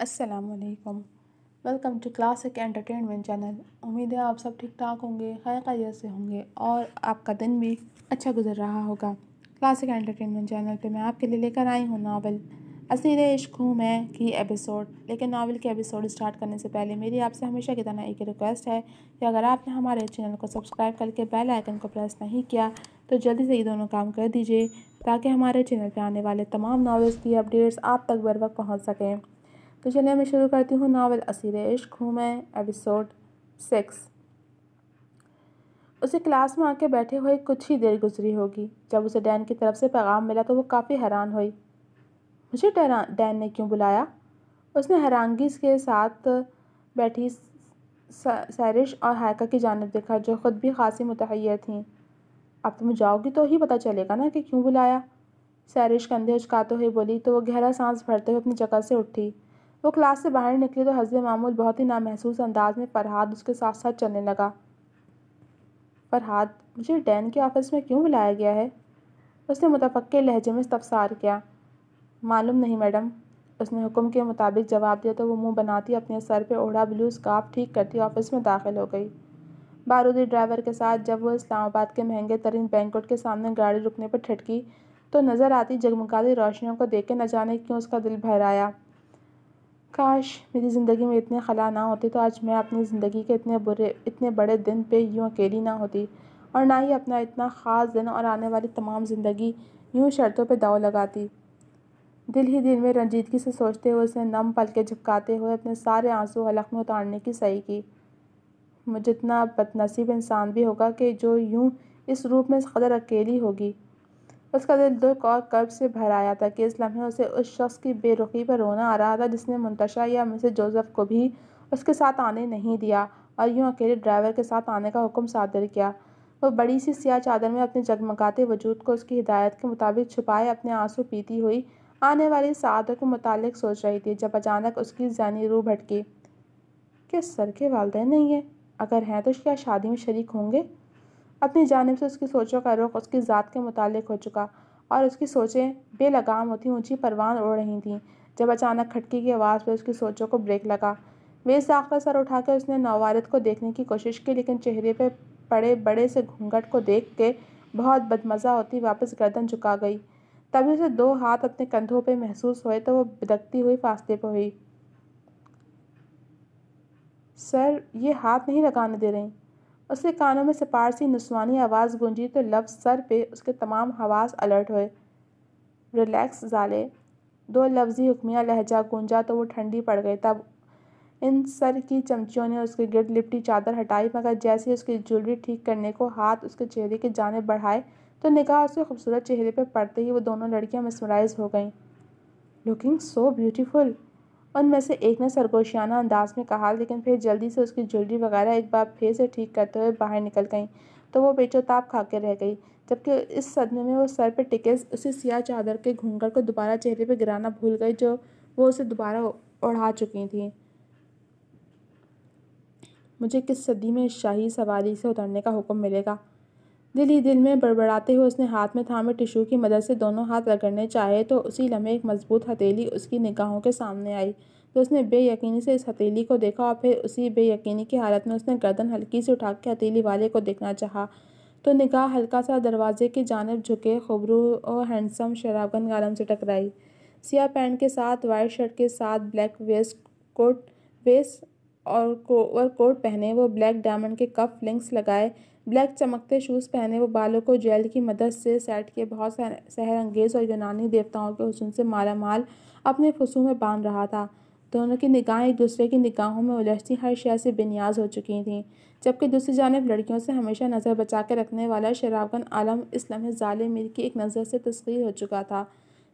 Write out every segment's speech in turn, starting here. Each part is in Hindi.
असलकम welcome to classic entertainment channel उम्मीद है आप सब ठीक ठाक होंगे खैर खैरियत से होंगे और आपका दिन भी अच्छा गुजर रहा होगा क्लासिक एंटरटेनमेंट चैनल पे मैं आपके लिए लेकर आई हूँ नावल असीर इश्क हूँ मैं की एपिसोड लेकिन नावल के एपिसोड स्टार्ट करने से पहले मेरी आपसे हमेशा की तरह एक रिक्वेस्ट है कि अगर आपने हमारे चैनल को सब्सक्राइब करके बेल आइकन को प्रेस नहीं किया तो जल्दी से ये दोनों काम कर दीजिए ताकि हमारे चैनल पर आने वाले तमाम नावल्स की अपडेट्स आप तक बर वक्त पहुँच सकें तो चलिए मैं शुरू करती हूँ नावल असीर इश्क हूँ मैं एपिसोड सिक्स उसे क्लास में आके बैठे हुए कुछ ही देर गुजरी होगी जब उसे डैन की तरफ से पैगाम मिला तो वो काफ़ी हैरान हुई मुझे डैन ने क्यों बुलाया उसने हैरानगी के साथ बैठी सैरिश और हायका की जानब देखा जो ख़ुद भी खासी मुतहैर थीं अब तुम जाओगी तो ही पता चलेगा ना कि क्यों बुलाया सैरिश कंधे उचकाते हुए बोली तो वो गहरा सांस भरते हुए अपनी जगह से उठी वो क्लास से बाहर निकली तो हजर मामूल बहुत ही नामहसूस अंदाज में फरहाद उसके साथ साथ चलने लगा फरहाद मुझे डैन के ऑफिस में क्यों बुलाया गया है उसने मुतफ़े लहजे में इस्तफसार किया मालूम नहीं मैडम उसने हुक्म के मुताबिक जवाब दिया तो वो मुंह बनाती अपने सर पे ओढ़ा ब्लू स्काफ ठीक करती ऑफिस में दाखिल हो गई बारूदी ड्राइवर के साथ जब वो इस्लामाबाद के महंगे तरीन बैंक के सामने गाड़ी रुकने पर ठटकी तो नज़र आती जगमगाती रोशनियों को देख के न जाने क्यों उसका दिल भर आया काश मेरी ज़िंदगी में इतने खला ना होते तो आज मैं अपनी ज़िंदगी के इतने बुरे इतने बड़े दिन पे यूँ अकेली ना होती और ना ही अपना इतना ख़ास दिन और आने वाली तमाम ज़िंदगी यूँ शर्तों पे दाव लगाती दिल ही दिल में रंजीदगी से सोचते हुए उसने नम पल के झपकाते हुए अपने सारे आंसू हलक में उतारने की सही की मुझे इतना बदनसीब इंसान भी होगा कि जो यूँ इस रूप में कदर अकेली होगी उसका दिल दुख और कर्ब से भर आया था कि इस लम्हे उसे उस शख्स की बेरुखी पर रोना आ रहा था जिसने मुंतशा या मिसेज जोसेफ को भी उसके साथ आने नहीं दिया और यूँ अकेले ड्राइवर के साथ आने का हुक्म सादर किया वो बड़ी सी सियाह चादर में अपने जगमगाते वजूद को उसकी हिदायत के मुताबिक छुपाए अपने आंसू पीती हुई आने वाली सदत के मुतालिक सोच रही थी जब अचानक उसकी जानी रूह भटकी क्या सर के वालदे नहीं हैं अगर हैं तो क्या शादी में शरीक होंगे अपनी जानब से उसकी सोचों का रुख उसकी ज़ात के मुतालिक हो चुका और उसकी सोचें बेलगाम होती ऊंची परवान उड़ रही थीं जब अचानक खटकी की आवाज़ पर उसकी सोचों को ब्रेक लगा वे का सर उठाकर उसने नौवारद को देखने की कोशिश की लेकिन चेहरे पर पड़े बड़े से घूंघट को देख के बहुत बदमज़ा होती वापस गर्दन झुका गई तभी उसे दो हाथ अपने कंधों पर महसूस हुए तो वो बिदकती हुई फास्ते पर हुई सर ये हाथ नहीं लगाने दे रही उसके कानों में सिपारसी नुस्वानी आवाज़ गूंजी तो लफ्ज सर पे उसके तमाम हवास अलर्ट हुए रिलैक्स जाले दो लफ्जी हुक्मिया लहजा गूंजा तो वो ठंडी पड़ गई तब इन सर की चमचियों ने उसके गिरद लिपटी चादर हटाई मगर जैसे उसकी ज्वेलरी ठीक करने को हाथ उसके चेहरे की जानब बढ़ाए तो निगाह उसके खूबसूरत चेहरे पर पड़ते ही वो दोनों लड़कियां मिसमराइज हो गईं लुकिंग सो ब्यूटीफुल उनमें से एक ने सरगोशियाना अंदाज में कहा लेकिन फिर जल्दी से उसकी ज्वेलरी वगैरह एक बार फिर से ठीक करते हुए बाहर निकल गई तो वो बेचोताप खा के रह गई जबकि इस सदमे में वो सर पर टिके उसी सियाह चादर के घूंघट को दोबारा चेहरे पर गिराना भूल गई जो वो उसे दोबारा ओढ़ा चुकी थी मुझे किस सदी में शाही सवारी से उतरने का हुक्म मिलेगा दिल ही दिल में बड़बड़ाते हुए उसने हाथ में थामे टिशू की मदद से दोनों हाथ रगड़ने चाहे तो उसी लम्हे एक मजबूत हथेली उसकी निगाहों के सामने आई तो उसने बेयकीनी से इस हथेली को देखा और फिर उसी बेयकीनी की हालत में उसने गर्दन हल्की से उठा के हथेली वाले को देखना चाहा तो निगाह हल्का सा दरवाजे की जानब झुके खबरू और हैंडसम शराबगन गालम से टकराई सिया पैंट के साथ वाइट शर्ट के साथ ब्लैक वेस्ट कोट वेस्ट और कोवर और कोट पहने वो ब्लैक डायमंड के कफ लिंक्स लगाए ब्लैक चमकते शूज़ पहने वो बालों को जेल की मदद से सेट के बहुत सहर अंगेज़ और यूनानी देवताओं के हुसन से माला माल अपने फसू में बांध रहा था दोनों की निगाहें एक दूसरे की निगाहों में उलझती हर शहर से बेनियाज हो चुकी थीं जबकि दूसरी जानब लड़कियों से हमेशा नज़र बचा के रखने वाला शराबगन आलम इस लम्हे ज़ाले मीर की एक नज़र से तस्वीर हो चुका था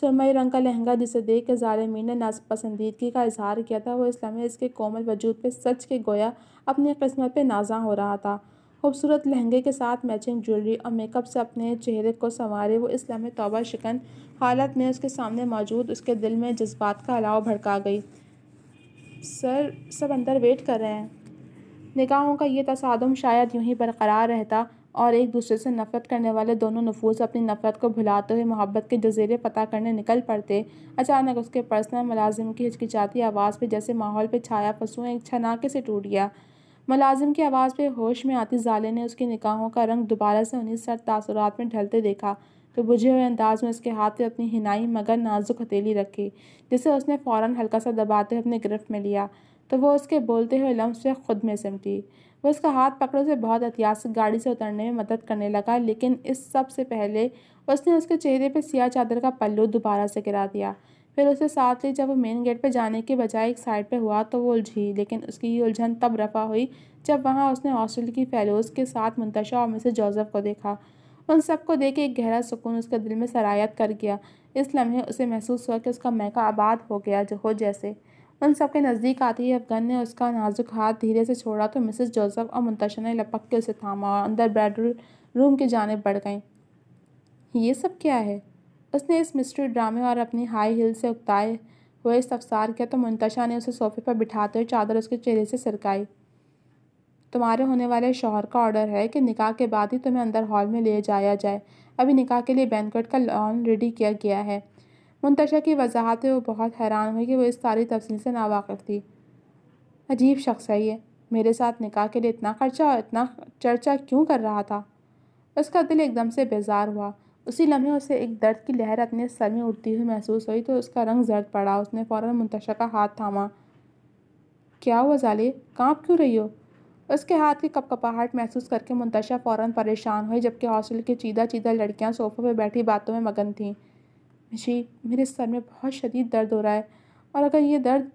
सुरमई रंग का लहंगा जिसे देख के ज़ाल मीर ने नापसंदीदगी का इजहार किया था वो इस लम्हे इसके कोमल वजूद पर सच के गोया अपनी किस्मत पर नाजा हो रहा था खूबसूरत लहंगे के साथ मैचिंग ज्वेलरी और मेकअप से अपने चेहरे को संवारे वो इस लम्हे तोबा शिकन हालत में उसके सामने मौजूद उसके दिल में जज्बात का अलाव भड़का गई सर सब अंदर वेट कर रहे हैं निगाहों का ये तसादम शायद यूं ही बरकरार रहता और एक दूसरे से नफ़रत करने वाले दोनों नफूस अपनी नफ़रत को भुलाते हुए मोहब्बत के जजीरे पता करने निकल पड़ते अचानक उसके पर्सनल मुलाजिम की हिचकिचाती आवाज़ पे जैसे माहौल पे छाया फंसूँ एक छनाके से टूट गया मुलाजिम की आवाज़ पे होश में आती जाले ने उसकी निकाहों का रंग दोबारा से उन्हीं सर तासरात में ढलते देखा तो बुझे हुए अंदाज में उसके हाथ पे अपनी हिनाई मगर नाजुक हथेली रखी जिसे उसने फ़ौरन हल्का सा दबाते हुए अपने गिरफ्त में लिया तो वो उसके बोलते हुए लम्ब से खुद में सिमटी वो उसका हाथ पकड़े से बहुत एहतियात से गाड़ी से उतरने में मदद करने लगा लेकिन इस सब से पहले उसने उसके चेहरे पर सियाह चादर का पल्लू दोबारा से गिरा दिया फिर उसे साथ ही जब वो मेन गेट पर जाने के बजाय एक साइड पर हुआ तो वो उलझी लेकिन उसकी ये उलझन तब रफा हुई जब वहाँ उसने हॉस्टल की फ़ेलोज़ के साथ मुंतशा और मिसेज जोसेफ को देखा उन सबको देख एक गहरा सुकून उसके दिल में सरायत कर गया इस लम्हे उसे महसूस हुआ कि उसका महका आबाद हो गया जो हो जैसे उन सब के नज़दीक आते ही अफगन ने उसका नाजुक हाथ धीरे से छोड़ा तो मिसेस जोसेफ और मुंतशा ने लपक के उसे थामा और अंदर बेडरूम की जानेब बढ़ गई ये सब क्या है उसने इस मिस्ट्री ड्रामे और अपनी हाई हिल से उगताए हुए इस अफसार किया तो मुंतशा ने उसे सोफे पर बिठाते हुए चादर उसके चेहरे से सरकाई तुम्हारे होने वाले शोहर का ऑर्डर है कि निकाह के बाद ही तुम्हें अंदर हॉल में ले जाया जाए अभी निकाह के लिए बैंकट का लॉन रेडी किया गया है मुंतशा की वजाहत वो बहुत हैरान हुई कि वो इस सारी तफसील से नावाकफ़ थी अजीब शख्स है ये मेरे साथ निकाह के लिए इतना खर्चा और इतना चर्चा क्यों कर रहा था उसका दिल एकदम से बेजार हुआ उसी लम्हे उसे एक दर्द की लहर अपने सर में उड़ती हुई महसूस हुई तो उसका रंग जर्द पड़ा उसने फ़ौरन मुंतशा का हाथ थामा क्या हुआ जाले काँप क्यों रही हो उसके हाथ की कपकपाहट महसूस करके मुंतशा फ़ौरन परेशान हुई जबकि हॉस्टल की चीदा चीदा लड़कियां सोफ़े पर बैठी बातों में मगन थीं जी मेरे सर में बहुत शदीद दर्द हो रहा है और अगर ये दर्द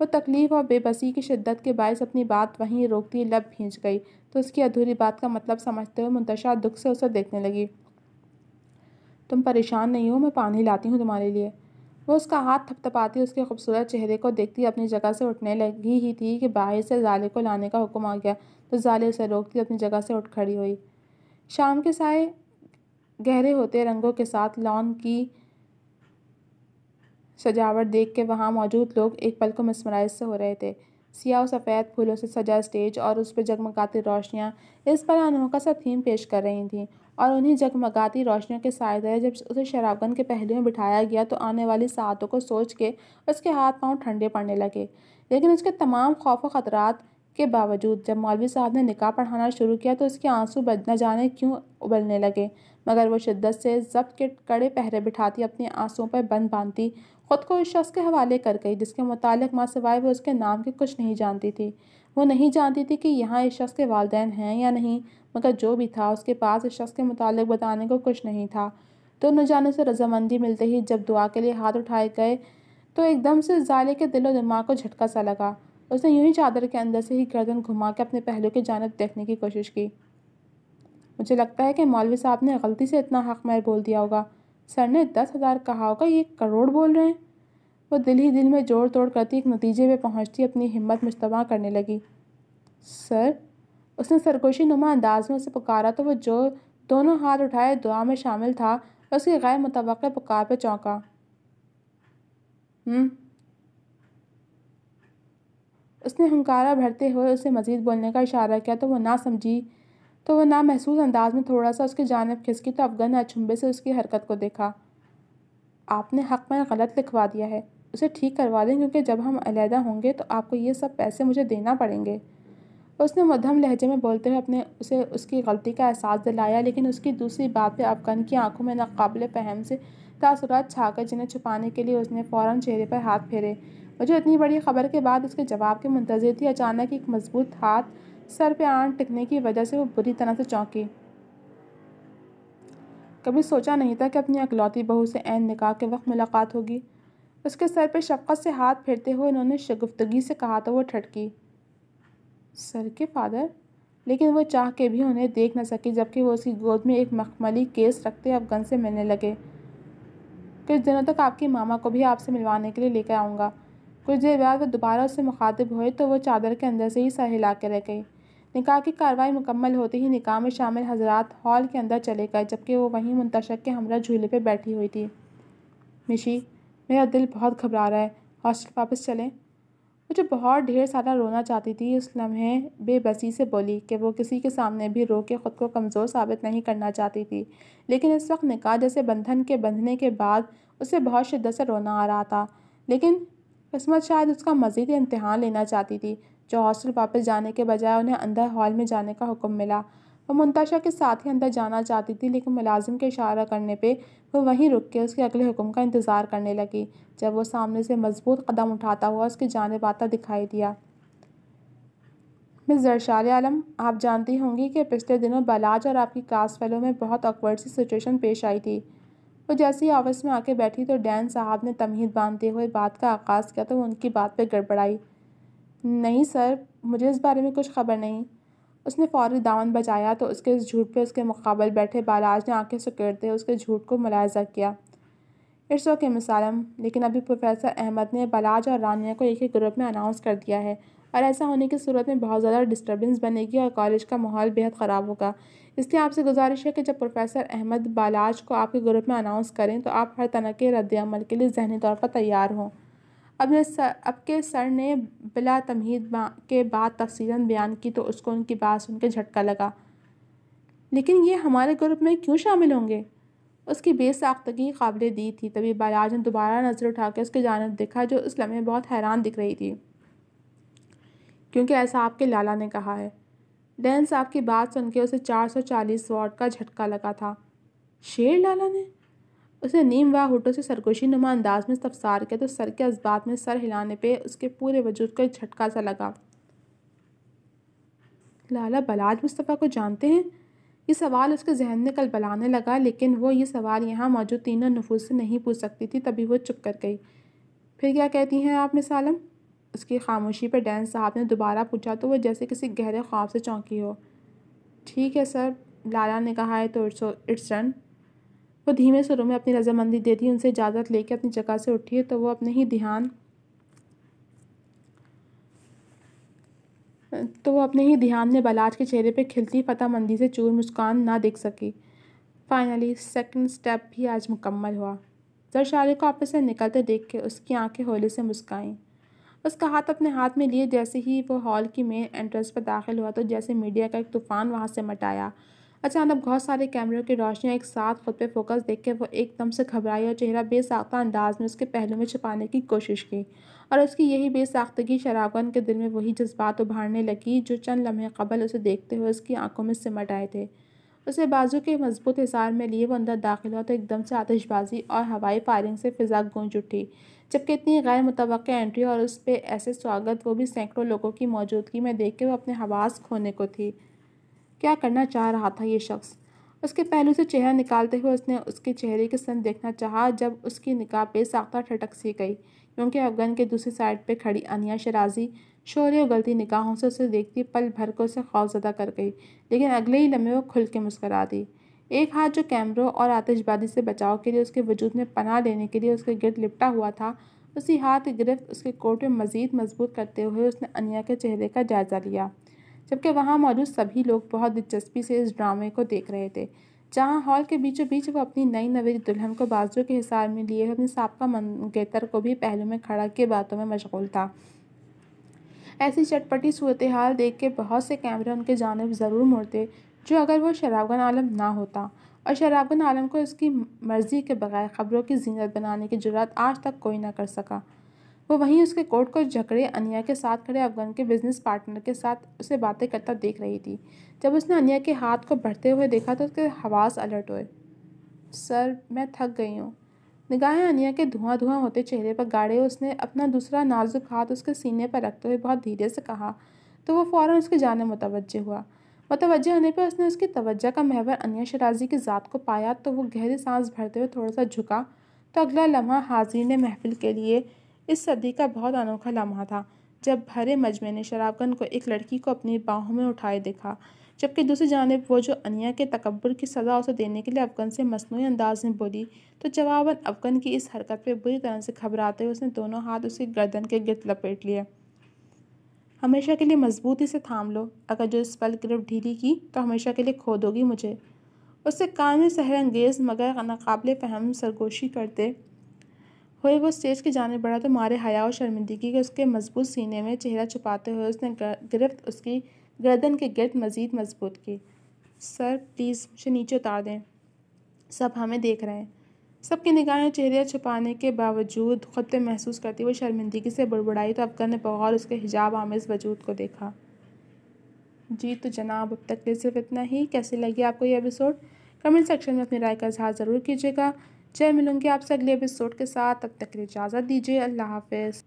वो तकलीफ़ और बेबसी की शिद्दत के बायस अपनी बात वहीं रोकती लब खींच गई तो उसकी अधूरी बात का मतलब समझते हुए मुंतशा दुख से उसे देखने लगी तुम परेशान नहीं हो मैं पानी लाती हूँ तुम्हारे लिए वो उसका हाथ थपथपाती उसके खूबसूरत चेहरे को देखती अपनी जगह से उठने लगी ही थी कि बाहर से जाले को लाने का हुक्म आ गया तो जाले उसे रोकती अपनी जगह से उठ खड़ी हुई शाम के साय गहरे होते रंगों के साथ लॉन की सजावट देख के वहाँ मौजूद लोग एक पल को मसमराइज से हो रहे थे सियाह सफ़ेद फूलों से सजा स्टेज और उस पर जगमगाती रोशनियाँ इस पर अनोखा सा थीम पेश कर रही थीं और उन्हें जगमगाती रोशनियों के साय गए जब उसे शराबगन के पहलू में बिठाया गया तो आने वाली सातों को सोच के उसके हाथ पाँव ठंडे पड़ने लगे लेकिन उसके तमाम खौफ ख़तरात के बावजूद जब मौलवी साहब ने निकाह पढ़ाना शुरू किया तो उसके आंसू न जाने क्यों उबलने लगे मगर वो शिद्दत से जब्त के कड़े पहरे बिठाती अपने आंसुओं पर बंद बांधती खुद को उस शख्स के हवाले कर गई जिसके मुतालिक माँ सिवाय वो उसके नाम के कुछ नहीं जानती थी वो नहीं जानती थी कि यहाँ इस शख्स के वालदेन हैं या नहीं मगर जो भी था उसके पास इस शख्स के मुतालिक बताने को कुछ नहीं था दोनों तो जानों से रजामंदी मिलते ही जब दुआ के लिए हाथ उठाए गए तो एकदम से जाले के दिलो दिमाग को झटका सा लगा उसने यूं ही चादर के अंदर से ही गर्दन घुमा के अपने पहलू की जानब देखने की कोशिश की मुझे लगता है कि मौलवी साहब ने गलती से इतना हक़ हकमैर बोल दिया होगा सर ने दस हज़ार कहा होगा ये करोड़ बोल रहे हैं वो दिल ही दिल में जोड़ तोड़ करती एक नतीजे पर पहुँचती अपनी हिम्मत मुशतवा करने लगी सर उसने सरगोशी नुमा अंदाज में उसे पुकारा तो वो जो दोनों हाथ उठाए दुआ में शामिल था उसके उसकी गैर मुतव पुकार पर चौंका हम्म। उसने हंकारा भरते हुए उसे मज़ीद बोलने का इशारा किया तो वो ना समझी तो वह ना महसूस अंदाज में थोड़ा सा उसकी जानब खिसकी तो अफगन अचुम्बे से उसकी हरकत को देखा आपने हक में गलत लिखवा दिया है उसे ठीक करवा दें क्योंकि जब हम अलहदा होंगे तो आपको ये सब पैसे मुझे देना पड़ेंगे उसने मध्यम लहजे में बोलते हुए अपने उसे उसकी गलती का एहसास दिलाया लेकिन उसकी दूसरी बात पर अफगान की आंखों में नाकबिल पहम से तसरत छाकर जिन्हें छुपाने के लिए उसने फ़ौरन चेहरे पर हाथ फेरे मुझे इतनी बड़ी खबर के बाद उसके जवाब के मुंतजर थी अचानक एक मजबूत हाथ सर पर आँट टिकने की वजह से वो बुरी तरह से चौंकी कभी सोचा नहीं था कि अपनी अकलौती बहू से एन निकाह के वक्त मुलाकात होगी उसके सर पर शफकत से हाथ फेरते हुए उन्होंने शगुफ्तगी से कहा तो वो ठटकी सर के फादर लेकिन वो चाह के भी उन्हें देख न सकी जबकि वो उसकी गोद में एक मखमली केस रखते अफगन से मिलने लगे कुछ दिनों तक आपके मामा को भी आपसे मिलवाने के लिए लेकर आऊँगा कुछ देर बाद वो दोबारा उससे मुखातिब हुए तो वो चादर के अंदर से ही सर हिला के रह गई निकाह की कार्रवाई मुकम्मल होते ही निकाह में शामिल हजरात हॉल के अंदर चले गए जबकि वो वहीं मुंतशक के हमरा झूले पर बैठी हुई थी मिशी मेरा दिल बहुत घबरा रहा है हॉस्टल वापस चलें मुझे बहुत ढेर सारा रोना चाहती थी उस लम्हे बेबसी से बोली कि वो किसी के सामने भी रो के ख़ुद को कमज़ोर साबित नहीं करना चाहती थी लेकिन इस वक्त निकाह जैसे बंधन के बंधने के बाद उसे बहुत शिद्दत से रोना आ रहा था लेकिन किस्मत शायद उसका मज़ीद इम्तहान लेना चाहती थी जो हॉस्टल वापस जाने के बजाय उन्हें अंदर हॉल में जाने का हुक्म मिला वो मुंतशा के साथ ही अंदर जाना चाहती थी लेकिन मुलाजिम के इशारा करने पर वो वहीं रुक के उसके अगले हुक्म का इंतज़ार करने लगी जब वो सामने से मजबूत कदम उठाता हुआ उसकी जानब आता दिखाई दिया मिस जरशाल आलम आप जानती होंगी कि पिछले दिनों बलाज और आपकी क्लास फेलो में बहुत अकवर्ड सी सिचुएशन पेश आई थी वो जैसे ही ऑफिस में आके बैठी तो डैन साहब ने तमहीद बांधते हुए बात का आगाज़ किया तो वो उनकी बात पर गड़बड़ाई नहीं सर मुझे इस बारे में कुछ खबर नहीं उसने फौरी दामन बचाया तो उसके झूठ पे उसके मुकाबल बैठे बालाज ने आंखें हुए उसके झूठ को मुलायजा किया इट्स ओके मिसालम लेकिन अभी प्रोफेसर अहमद ने बलाज और रानिया को एक ही ग्रुप में अनाउंस कर दिया है और ऐसा होने की सूरत में बहुत ज़्यादा डिस्टर्बेंस बनेगी और कॉलेज का माहौल बेहद ख़राब होगा इसलिए आपसे गुजारिश है कि जब प्रोफेसर अहमद बालाज को आपके ग्रुप में अनाउंस करें तो आप हर तरह के रद्द अमल के लिए जहनी तौर पर तैयार हों अब जब सर अब के सर ने बिला तमहीद के बाद तफसीला बयान की तो उसको उनकी बात सुन के झटका लगा लेकिन ये हमारे ग्रुप में क्यों शामिल होंगे उसकी बेसाख्तगी काबिल दी थी तभी बयाज ने दोबारा नज़र उठा के उसके जानब देखा जो उस लम्हे बहुत हैरान दिख रही थी क्योंकि ऐसा आपके लाला ने कहा है डैन साहब की बात सुन के उसे चार सौ वाट का झटका लगा था शेर लाला ने उसने नीम वाह होठों से सरगोशी नुमा अंदाज में तफसार किया तो सर के इस्बात में सर हिलाने पे उसके पूरे वजूद को एक झटका सा लगा लाला बलाज मुस्तफ़ा को जानते हैं ये सवाल उसके जहन में कल बलाने लगा लेकिन वो ये सवाल यहाँ मौजूद तीनों नफूस से नहीं पूछ सकती थी तभी वो चुप कर गई फिर क्या कहती हैं आप मिस आलम उसकी खामोशी पर डैन साहब ने दोबारा पूछा तो वो जैसे किसी गहरे ख्वाब से चौंकी हो ठीक है सर लाला ने कहा है तो इट्स इट्स डन वो धीमे सुरों में अपनी रजामंदी दे दी उनसे इजाज़त लेकर अपनी जगह से उठी तो वो अपने ही ध्यान तो वो अपने ही ध्यान में बलाज के चेहरे पर खिलती मंदी से चूर मुस्कान ना देख सकी फाइनली सेकंड स्टेप भी आज मुकम्मल हुआ शारे को आपस से निकलते देख के उसकी आंखें होले से मुस्काईं उसका हाथ अपने हाथ में लिए जैसे ही वो हॉल की मेन एंट्रेंस पर दाखिल हुआ तो जैसे मीडिया का एक तूफ़ान वहाँ से मटाया अचानक मतलब बहुत सारे कैमरों की रोशनियाँ एक साथ खुद पे फोकस देख के वो एकदम से घबराई और चेहरा बेसाख्ता अंदाज में उसके पहलू में छुपाने की कोशिश की और उसकी यही बेसाख्तगी शराबगन के दिल में वही जज्बात उभारने लगी जो चंद लम्हे कबल उसे देखते हुए उसकी आंखों में सिमट आए थे उसे बाजू के मजबूत हिसार में लिए वो अंदर दाखिल हुआ तो एकदम से आतिशबाजी और हवाई फायरिंग से फिजा गूंज उठी जबकि इतनी गैर मुतव एंट्री और उस पर ऐसे स्वागत वो भी सैकड़ों लोगों की मौजूदगी में देख के वो अपने हवास खोने को थी क्या करना चाह रहा था ये शख्स उसके पहलू से चेहरा निकालते हुए उसने उसके चेहरे के सन देखना चाहा जब उसकी निकाह साख्ता ठटक सी गई क्योंकि अफगन के दूसरी साइड पर खड़ी अनिया शराजी शोरे और गलती निकाहों से उसे देखती पल भर को उसे खौफजदा कर गई लेकिन अगले ही लम्हे वो खुल के मुस्करा दी एक हाथ जो कैमरों और आतिशबाजी से बचाव के लिए उसके वजूद में पनाह लेने के लिए उसके गिरद लिपटा हुआ था उसी हाथ गिरफ्त उसके कोट में मज़ीद मजबूत करते हुए उसने अनिया के चेहरे का जायज़ा लिया जबकि वहाँ मौजूद सभी लोग बहुत दिलचस्पी से इस ड्रामे को देख रहे थे जहाँ हॉल के बीचों बीच वो अपनी नई नवेद दुल्हन को बाजू के हिसार में लिए अपने सबका मंगेतर को भी पहलू में खड़ा के बातों में मशगूल था ऐसी चटपटी सूरत हाल देख के बहुत से कैमरे उनके जानब ज़रूर मुड़ते जो अगर वो शराबगन आलम ना होता और शराबगन आलम को उसकी मर्ज़ी के बगैर ख़बरों की जीनत बनाने की जरूरत आज तक कोई ना कर सका वो वहीं उसके कोट को जकड़े अनिया के साथ खड़े अफगान के बिजनेस पार्टनर के साथ उसे बातें करता देख रही थी जब उसने अनिया के हाथ को बढ़ते हुए देखा तो उसके हवास अलर्ट हुए सर मैं थक गई हूँ निगाहें अनिया के धुआं धुआं होते चेहरे पर गाड़े उसने अपना दूसरा नाजुक हाथ उसके सीने पर रखते हुए बहुत धीरे से कहा तो वो फ़ौर उसके जाने मुतवजह हुआ मुतवजह होने पर उसने उसकी तवज्जा का महवर अनिया शराजी की ज़ात को पाया तो वो गहरी सांस भरते हुए थोड़ा सा झुका तो अगला लम्हा हाजिर ने महफिल के लिए इस सदी का बहुत अनोखा लम्हा था जब भरे मजमे ने शराबगन को एक लड़की को अपनी बाहों में उठाए देखा जबकि दूसरी जानब वो जो अनिया के तकबर की सज़ा उसे देने के लिए अफगन से मसनू अंदाज में बोली तो जवाबन अफगन की इस हरकत पर बुरी तरह से घबराते हुए उसने दोनों हाथ उसकी गर्दन के गिरद लपेट लिए हमेशा के लिए मजबूती से थाम लो अगर जो इस पल गिरफ्त ढीली की तो हमेशा के लिए खो दोगी मुझे उससे कान में सहरंगेज मगर नाकबले फहम सरगोशी करते हुए वो स्टेज की जानब बढ़ा तो मारे हया और शर्मिंदगी के उसके मजबूत सीने में चेहरा छुपाते हुए उसने गिरफ्त उसकी गर्दन के गिरद मज़ीद मजबूत की सर प्लीज़ मुझे नीचे उतार दें सब हमें देख रहे हैं सबकी निगाहें चेहरे छुपाने के बावजूद खुद पर महसूस करती हुई शर्मिंदगी से बुड़बुड़ाई तो अफगर ने बगौर उसके हिजाब आमेज़ वजूद को देखा जी तो जनाब अब तक के सिर्फ इतना ही कैसे लगी आपको ये एपिसोड कमेंट सेक्शन में अपनी राय का इजहार ज़रूर कीजिएगा जय मिलूंगी आपसे अगले एपिसोड के साथ तब तक इजाज़त दीजिए अल्लाह हाफिज़